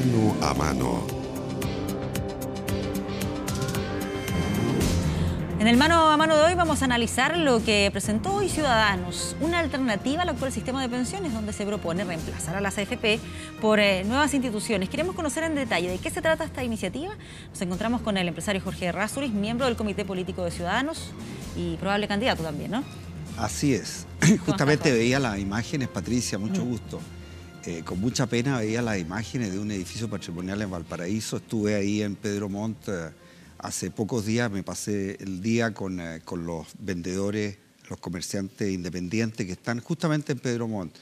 mano a mano. En el mano a mano de hoy vamos a analizar lo que presentó hoy Ciudadanos, una alternativa al actual sistema de pensiones donde se propone reemplazar a las AFP por eh, nuevas instituciones. Queremos conocer en detalle de qué se trata esta iniciativa. Nos encontramos con el empresario Jorge Razzuris, miembro del Comité Político de Ciudadanos y probable candidato también, ¿no? Así es. Justamente veía las imágenes, Patricia, mucho mm. gusto. Eh, con mucha pena veía las imágenes de un edificio patrimonial en Valparaíso. Estuve ahí en Pedro Montt eh, hace pocos días, me pasé el día eh, con, los vendedores, los comerciantes independientes que están justamente en Pedro Montt.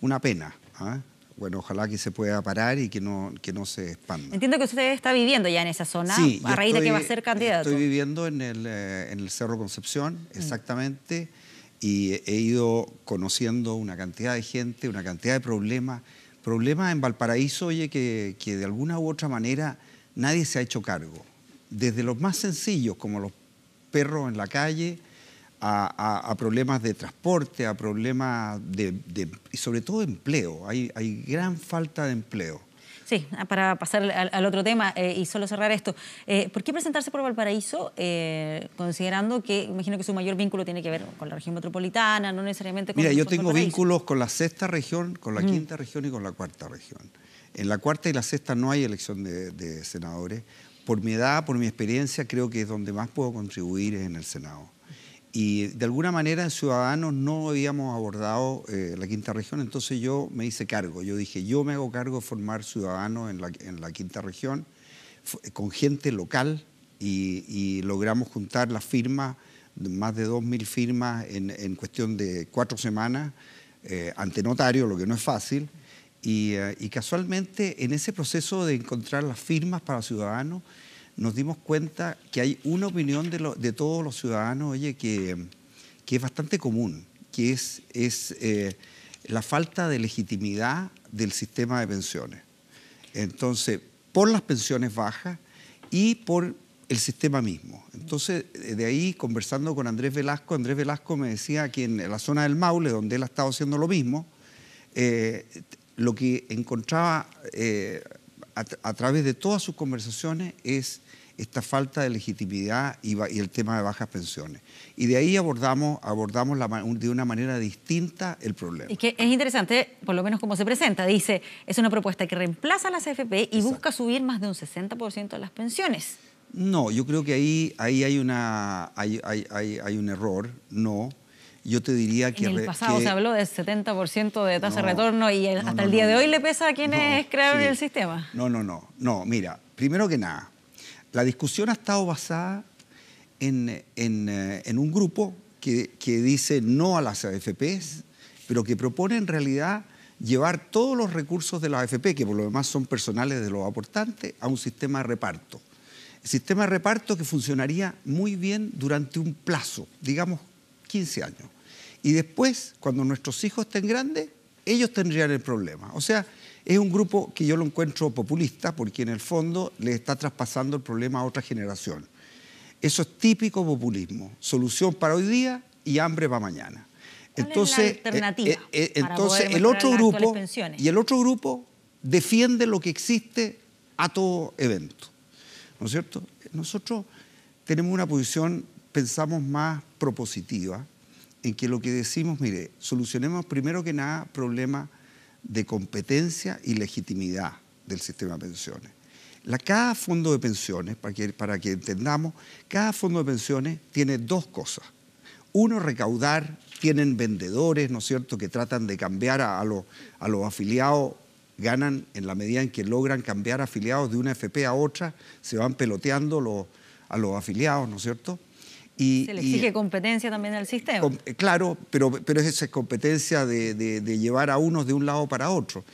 Una pena. ¿ah? Bueno, ojalá que se pueda parar y que no, que no se expanda. Entiendo que usted está viviendo ya en esa zona, a raíz de que va a ser candidato. Estoy viviendo en el, Cerro Concepción, mm. exactamente y he ido conociendo una cantidad de gente, una cantidad de problemas, problemas en Valparaíso, oye, que, de alguna u otra manera nadie se ha hecho cargo. Desde los más sencillos, como los perros en la calle, a, problemas de transporte, a problemas de, y sobre todo empleo. Hay, hay gran falta de empleo. Sí, ah, para pasar al, otro tema eh, y solo cerrar esto. Eh, ¿Por qué presentarse por Valparaíso, eh, considerando que, imagino que su mayor vínculo tiene que ver con la región metropolitana, no necesariamente con... Mira, yo tengo vínculos con la sexta región, con la quinta región y con la cuarta región. En la cuarta y la sexta no hay elección de, de senadores. Por mi edad, por mi experiencia, creo que es donde más puedo contribuir en el Senado. Y de alguna manera en Ciudadanos no habíamos abordado eh, la quinta región, entonces yo me hice cargo. Yo dije, yo me hago cargo de formar Ciudadanos en la, quinta región eh, con gente local y, logramos juntar las firmas, más de 2.000 firmas en, cuestión de cuatro semanas, eh, ante notario, lo que no es fácil. y casualmente en ese proceso de encontrar las firmas para Ciudadanos, nos dimos cuenta que hay una opinión de, todos los ciudadanos, oye, que, es bastante común, que es, eh, la falta de legitimidad del sistema de pensiones. Entonces, por las pensiones bajas y por el sistema mismo. Entonces, de ahí, conversando con Andrés Velasco, Andrés Velasco me decía que en la zona del Maule, donde él ha estado haciendo lo mismo, eh, lo que encontraba eh, a, través de todas sus conversaciones es esta falta de legitimidad y, el tema de bajas pensiones. Y de ahí abordamos, abordamos de una manera distinta el problema. Es que es interesante, por lo menos como se presenta, dice, es una propuesta que reemplaza a las AFP y busca subir más de un 60% de las pensiones. No, yo creo que ahí, ahí hay, una, hay un error, no yo te diría que... En el pasado se habló del 70% de tasa de retorno y hasta el día de hoy le pesa a quienes crearon el sistema. No, no, no. No, mira, primero que nada, la discusión ha estado basada en, eh, un grupo que, que, dice no a las AFPs, pero que propone en realidad llevar todos los recursos de las AFP, que por lo demás son personales de los aportantes, a un sistema de reparto. El sistema de reparto que funcionaría muy bien durante un plazo, digamos 15 años y después, cuando nuestros hijos estén grandes, ellos tendrían el problema. O sea, es un grupo que yo lo encuentro populista porque en el fondo le está traspasando el problema a otra generación. Eso es típico populismo. Solución para hoy día y hambre para mañana. entonces, el otro grupo y el otro grupo defiende lo que existe a todo evento, ¿no es cierto? Nosotros tenemos una posición, pensamos más propositiva, en que lo que decimos, mire, solucionemos primero que nada problemas de competencia y legitimidad del sistema de pensiones. cada fondo de pensiones, para que, para que entendamos, cada fondo de pensiones tiene dos cosas. Uno, recaudar, tienen vendedores, ¿no es cierto?, que tratan de cambiar a, los, afiliados, ganan en la medida en que logran cambiar afiliados de una FP a otra, se van peloteando a los afiliados, ¿no es cierto? Se le exige competencia también al sistema. Eh, claro, pero, pero es competencia de, llevar a unos de un lado para otro.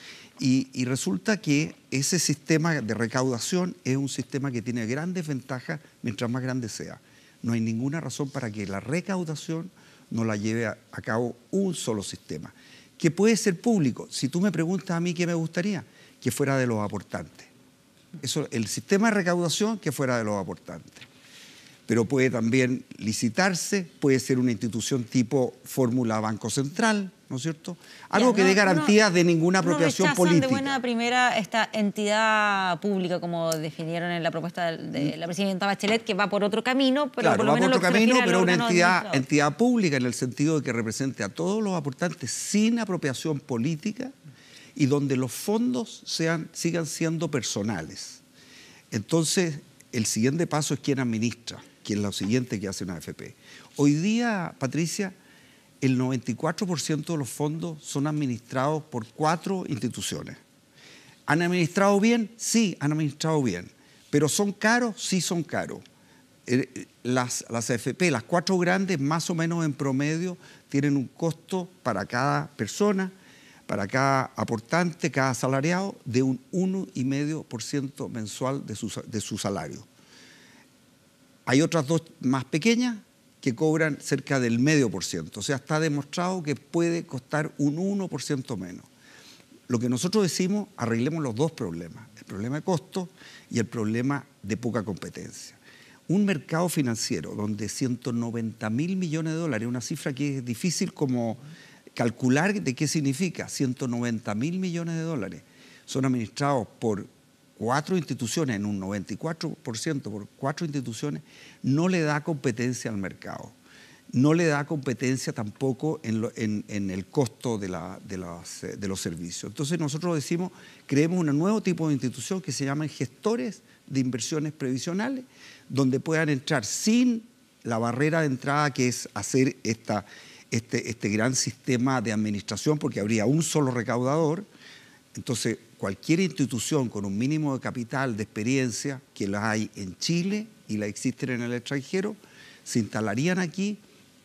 Y, resulta que ese sistema de recaudación es un sistema que tiene grandes ventajas mientras más grande sea. No hay ninguna razón para que la recaudación no la lleve a, cabo un solo sistema, que puede ser público. Si tú me preguntas a mí qué me gustaría, que fuera de los aportantes. Eso, el sistema de recaudación que fuera de los aportantes pero puede también licitarse, puede ser una institución tipo fórmula Banco Central, ¿no es cierto? Algo que dé garantías de ninguna apropiación no política. de buena primera esta entidad pública, como definieron en la propuesta de mm. la presidenta Bachelet, que va por otro camino, pero por lo va por otro camino, pero una entidad, entidad pública en el sentido de que represente a todos los aportantes sin apropiación política y donde los fondos sean, sigan siendo personales. Entonces, el siguiente paso es quién administra que es lo siguiente que hace una AFP. Hoy día, Patricia, el 94% de los fondos son administrados por cuatro instituciones. ¿Han administrado bien? Sí, han administrado bien. ¿Pero son caros? Sí, son caros. Eh, las, AFP, las cuatro grandes, más o menos en promedio, tienen un costo para cada persona, para cada aportante, cada asalariado, de un 1,5% mensual de su, de su salario. Hay otras dos más pequeñas que cobran cerca del medio por ciento. O sea, está demostrado que puede costar un 1% menos. Lo que nosotros decimos, arreglemos los dos problemas, el problema de costo y el problema de poca competencia. Un mercado financiero donde 190 mil millones de dólares, una cifra que es difícil como calcular de qué significa, 190 mil millones de dólares, son administrados por cuatro instituciones, en un 94% por cuatro instituciones, no le da competencia al mercado. No le da competencia tampoco en, el costo de, los servicios. Entonces nosotros decimos, creemos un nuevo tipo de institución que se llaman gestores de inversiones previsionales, donde puedan entrar sin la barrera de entrada que es hacer este, este gran sistema de administración, porque habría un solo recaudador, entonces, cualquier institución con un mínimo de capital, de experiencia, que la hay en Chile y la existen en el extranjero, se instalarían aquí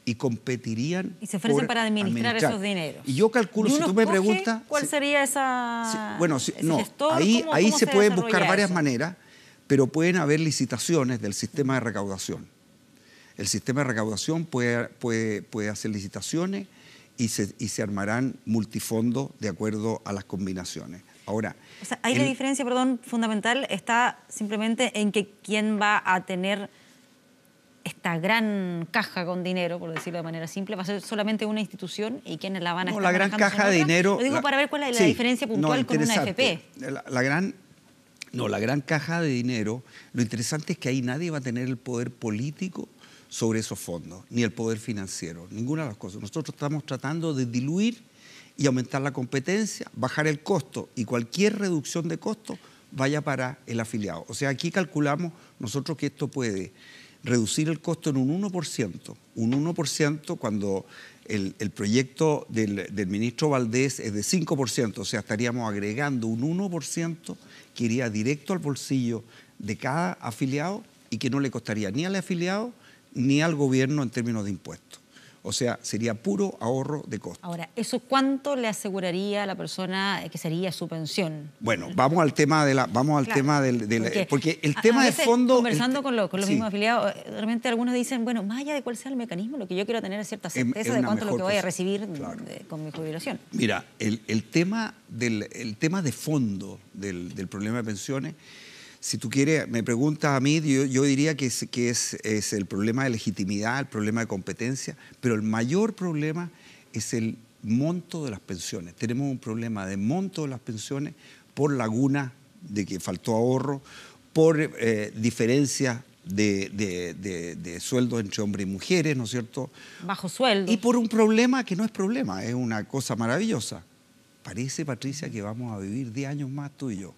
y competirían. Y se ofrecen para administrar, esos dineros. Y yo calculo, si tú me preguntas. ¿Cuál sería esa.? bueno, ahí, ahí se, pueden buscar varias maneras, pero pueden haber licitaciones del sistema de recaudación. El sistema de recaudación puede hacer licitaciones y se, armarán multifondos de acuerdo a las combinaciones. Ahora. O sea, ahí la diferencia, perdón, fundamental está simplemente en que quién va a tener esta gran caja con dinero, por decirlo de manera simple, va a ser solamente una institución y quiénes la van a no, la gran caja de dinero. Lo digo para ver cuál es la diferencia puntual con una AFP. la, gran. No, la gran caja de dinero, lo interesante es que ahí nadie va a tener el poder político sobre esos fondos, ni el poder financiero, ninguna de las cosas. Nosotros estamos tratando de diluir y aumentar la competencia, bajar el costo y cualquier reducción de costo vaya para el afiliado. O sea, aquí calculamos nosotros que esto puede reducir el costo en un 1%, un 1% cuando el, proyecto del, ministro Valdés es de 5%, o sea, estaríamos agregando un 1% que iría directo al bolsillo de cada afiliado y que no le costaría ni al afiliado ni al gobierno en términos de impuestos. O sea, sería puro ahorro de costos. Ahora, ¿eso cuánto le aseguraría a la persona que sería su pensión? Bueno, vamos al tema de la, vamos al tema del, porque, el tema de fondo. Conversando con, con, los mismos afiliados, eh, realmente algunos dicen, bueno, más allá de cuál sea el mecanismo, lo que yo quiero tener es cierta certeza de cuánto es lo que voy a recibir con mi jubilación. Mira, el, tema del, tema de fondo del, del problema de pensiones si tú quieres, me preguntas a mí, yo, diría que, es, que es, el problema de legitimidad, el problema de competencia, pero el mayor problema es el monto de las pensiones. Tenemos un problema de monto de las pensiones por laguna de que faltó ahorro, por eh, diferencia de, de, sueldos entre hombres y mujeres, ¿no es cierto? Bajo sueldo. Y por un problema que no es problema, es una cosa maravillosa. Parece, Patricia, que vamos a vivir 10 años más tú y yo.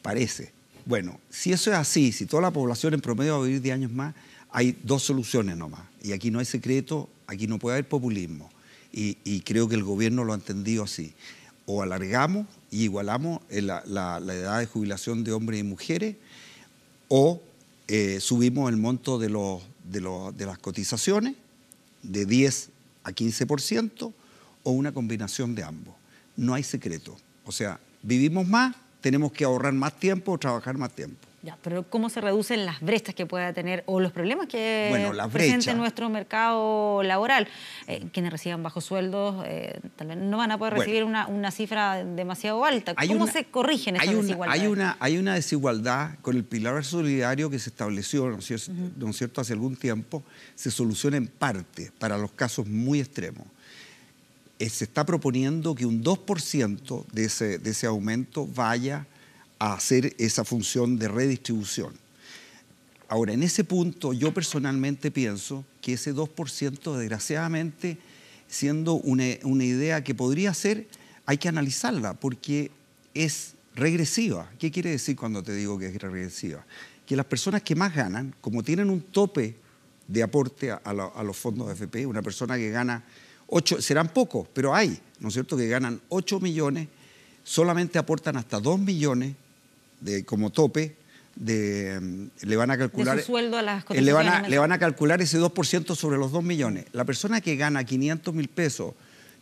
Parece bueno, si eso es así, si toda la población en promedio va a vivir 10 años más, hay dos soluciones nomás. Y aquí no hay secreto, aquí no puede haber populismo. Y, creo que el gobierno lo ha entendido así. O alargamos y igualamos eh, la, edad de jubilación de hombres y mujeres, o eh, subimos el monto de, de las cotizaciones de 10 a 15%, o una combinación de ambos. No hay secreto. O sea, vivimos más, tenemos que ahorrar más tiempo o trabajar más tiempo. Ya, pero ¿cómo se reducen las brechas que pueda tener o los problemas que presenta nuestro mercado laboral? Eh, quienes reciban bajos sueldos eh, no van a poder recibir una, cifra demasiado alta. ¿Cómo se corrigen esas desigualdades? Hay una, desigualdad con el pilar solidario que se estableció, cierto?, hace algún tiempo, se soluciona en parte para los casos muy extremos. Eh, se está proponiendo que un 2% de ese, de ese aumento vaya a hacer esa función de redistribución. Ahora, en ese punto yo personalmente pienso que ese 2%, desgraciadamente, siendo una, idea que podría ser, hay que analizarla porque es regresiva. ¿Qué quiere decir cuando te digo que es regresiva? Que las personas que más ganan, como tienen un tope de aporte a, a los fondos de FP, una persona que gana serán pocos, pero hay, ¿no es cierto?, que ganan 8 millones, solamente aportan hasta 2 millones de, como tope, de, mm, le van a calcular... De sueldo a las eh, le le van a calcular ese 2% sobre los 2 millones. La persona que gana 500 mil pesos,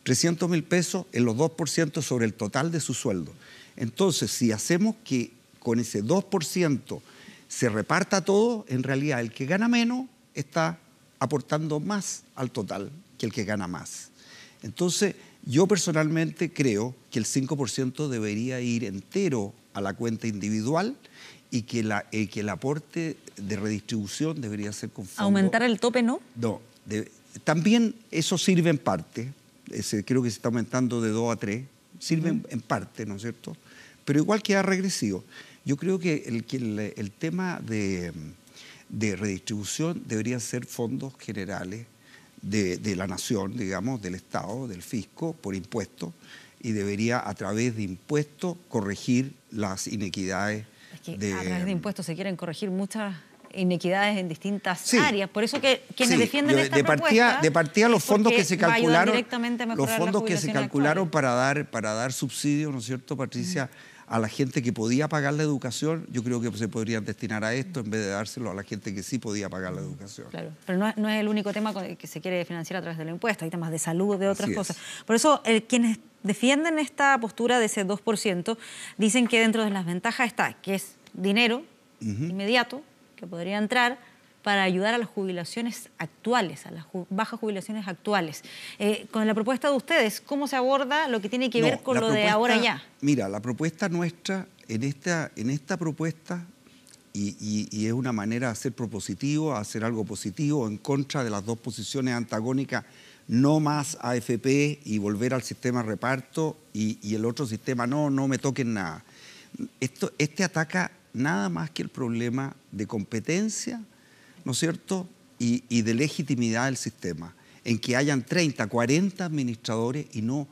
300 mil pesos, en los 2% sobre el total de su sueldo. Entonces, si hacemos que con ese 2% se reparta todo, en realidad el que gana menos está aportando más al total que el que gana más. Entonces, yo personalmente creo que el 5% debería ir entero a la cuenta individual y que, que el aporte de redistribución debería ser con ¿Aumentar el tope, no? No. también eso sirve en parte, creo que se está aumentando de 2 a 3, sirve en, parte, ¿no es cierto? Pero igual queda regresivo. Yo creo que el, el, tema de, redistribución debería ser fondos generales de, la nación, digamos, del Estado, del fisco, por impuestos, y debería a través de impuestos corregir las inequidades. de, a través de impuestos se quieren corregir muchas inequidades en distintas áreas. Por eso que quienes defienden esta de partida, de partida los fondos que se calcularon, los fondos que se calcularon para dar para dar subsidios, ¿no es cierto, Patricia? a la gente que podía pagar la educación, yo creo que se podrían destinar a esto en vez de dárselo a la gente que sí podía pagar la educación. Claro, pero no, es el único tema que se quiere financiar a través de la impuesta. hay temas de salud, de otras cosas. Por eso, quienes defienden esta postura de ese 2%, dicen que dentro de las ventajas está que es dinero inmediato que podría entrar, para ayudar a las jubilaciones actuales, a las bajas jubilaciones actuales. Eh, con la propuesta de ustedes, ¿cómo se aborda lo que tiene que ver con lo de ahora ya? Mira, la propuesta nuestra en esta, en esta propuesta, y, es una manera de hacer propositivo, hacer algo positivo en contra de las dos posiciones antagónicas, no más AFP y volver al sistema reparto y, el otro sistema, no, no me toquen nada. Esto, este ataca nada más que el problema de competencia cierto?, y, de legitimidad del sistema, en que hayan 30, 40 administradores y no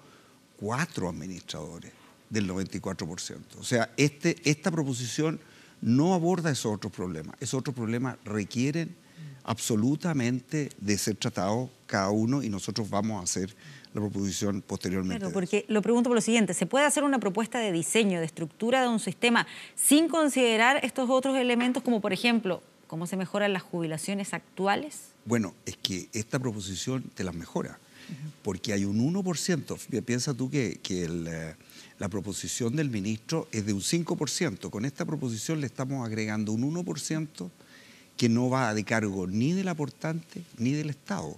cuatro administradores del 94%. O sea, este, esta proposición no aborda esos otros problemas. Esos otros problemas requieren absolutamente de ser tratados cada uno y nosotros vamos a hacer la proposición posteriormente. Claro, porque lo pregunto por lo siguiente, ¿se puede hacer una propuesta de diseño, de estructura de un sistema sin considerar estos otros elementos como por ejemplo ¿Cómo se mejoran las jubilaciones actuales? Bueno, es que esta proposición te las mejora, porque hay un 1%, piensa tú que, eh, la proposición del ministro es de un 5%, con esta proposición le estamos agregando un 1% que no va de cargo ni del aportante ni del Estado,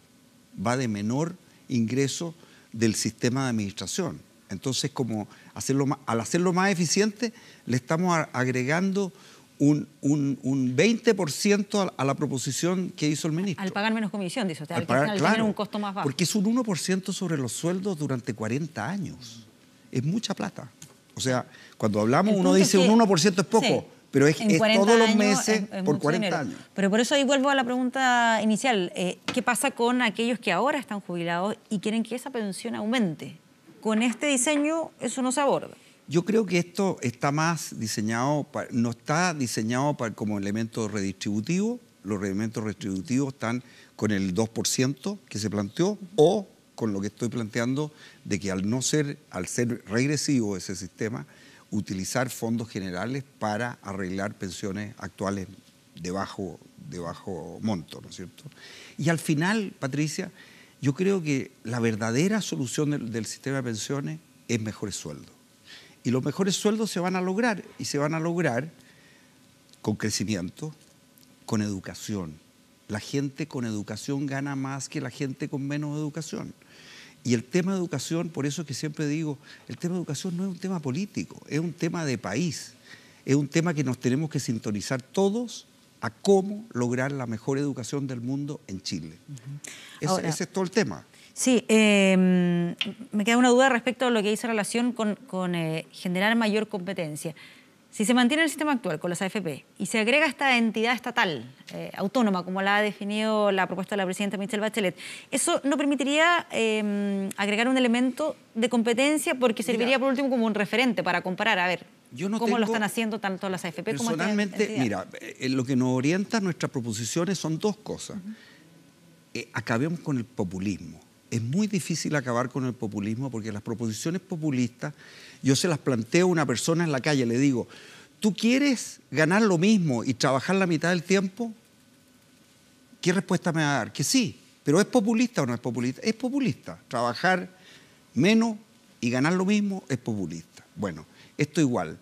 va de menor ingreso del sistema de administración. Entonces, como hacerlo al hacerlo más eficiente, le estamos agregando un, un, un 20% a la proposición que hizo el ministro. Al pagar menos comisión, dice usted, al, pagar, un costo más bajo. Porque es un 1% sobre los sueldos durante 40 años. Es mucha plata. O sea, cuando hablamos uno dice un 1% es poco. pero es, es todos los meses por 40 años. Pero por eso ahí vuelvo a la pregunta inicial. Eh, ¿Qué pasa con aquellos que ahora están jubilados y quieren que esa pensión aumente? Con este diseño eso no se aborda. Yo creo que esto está más diseñado, no está diseñado como elemento redistributivo, los elementos redistributivos están con el 2% que se planteó o con lo que estoy planteando de que al no ser, al ser regresivo ese sistema, utilizar fondos generales para arreglar pensiones actuales de bajo, monto, ¿no es cierto? Y al final, Patricia, yo creo que la verdadera solución del sistema de pensiones es mejores sueldos. Y los mejores sueldos se van a lograr y se van a lograr con crecimiento, con educación. La gente con educación gana más que la gente con menos educación. Y el tema de educación, por eso es que siempre digo, el tema de educación no es un tema político, es un tema de país, es un tema que nos tenemos que sintonizar todos a cómo lograr la mejor educación del mundo en Chile. ese es todo el tema. Sí, em, me queda una duda respecto a lo que dice relación con, eh, generar mayor competencia. Si se mantiene el sistema actual con las AFP y se agrega esta entidad estatal eh, autónoma, como la ha definido la propuesta de la presidenta Michelle Bachelet, ¿eso no permitiría em, agregar un elemento de competencia porque serviría por último como un referente para comparar? A ver, cómo lo están haciendo tanto las AFP como las Personalmente, mira, eh, lo que nos orienta nuestras proposiciones son dos cosas. acabemos con el populismo es muy difícil acabar con el populismo porque las proposiciones populistas yo se las planteo a una persona en la calle, le digo, ¿tú quieres ganar lo mismo y trabajar la mitad del tiempo? ¿Qué respuesta me va a dar? Que sí, pero ¿es populista o no es populista? Es populista. Trabajar menos y ganar lo mismo es populista. Bueno, esto igual.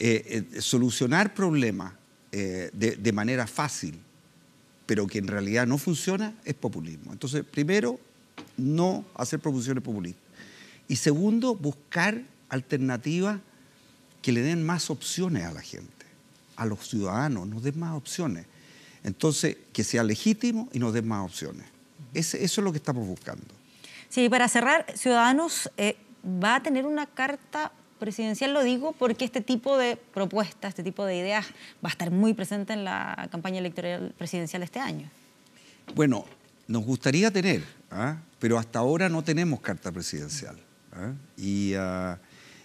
Eh, eh, solucionar problemas eh, de, de manera fácil, pero que en realidad no funciona, es populismo. Entonces, primero, no hacer proposiciones populistas. Y segundo, buscar alternativas que le den más opciones a la gente, a los ciudadanos, nos den más opciones. Entonces, que sea legítimo y nos den más opciones. eso es lo que estamos buscando. Sí, para cerrar, Ciudadanos eh, va a tener una carta presidencial, lo digo porque este tipo de propuestas, este tipo de ideas va a estar muy presente en la campaña electoral presidencial este año. Bueno, nos gustaría tener, ¿ah? pero hasta ahora no tenemos carta presidencial. ¿ah? Y, ah,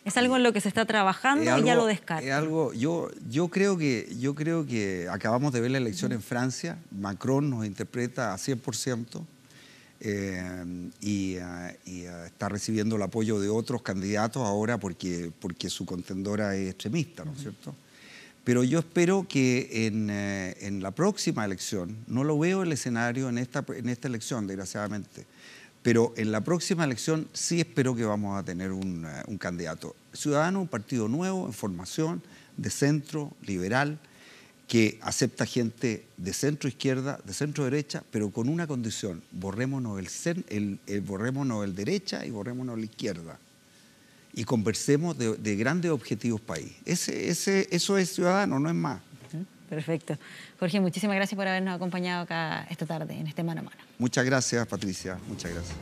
es algo en lo que se está trabajando y ya lo descarta. algo, yo, yo, creo que, yo creo que acabamos de ver la elección en Francia, Macron nos interpreta a 100%. Eh, y, y está recibiendo el apoyo de otros candidatos ahora porque, porque su contendora es extremista, ¿no es cierto? Pero yo espero que eh, en, la próxima elección, no lo veo el escenario en esta, en esta elección, desgraciadamente, pero en la próxima elección sí espero que vamos a tener un, eh, candidato ciudadano, un partido nuevo, en formación, de centro, liberal, que acepta gente de centro izquierda, de centro derecha, pero con una condición, borrémonos el, el, el eh, el derecha y borrémonos la izquierda y conversemos de, grandes objetivos país. Ese, ese, eso es ciudadano, no es más. Perfecto. Jorge, muchísimas gracias por habernos acompañado acá esta tarde en este mano a mano. Muchas gracias, Patricia. Muchas gracias.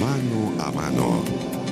Mano a mano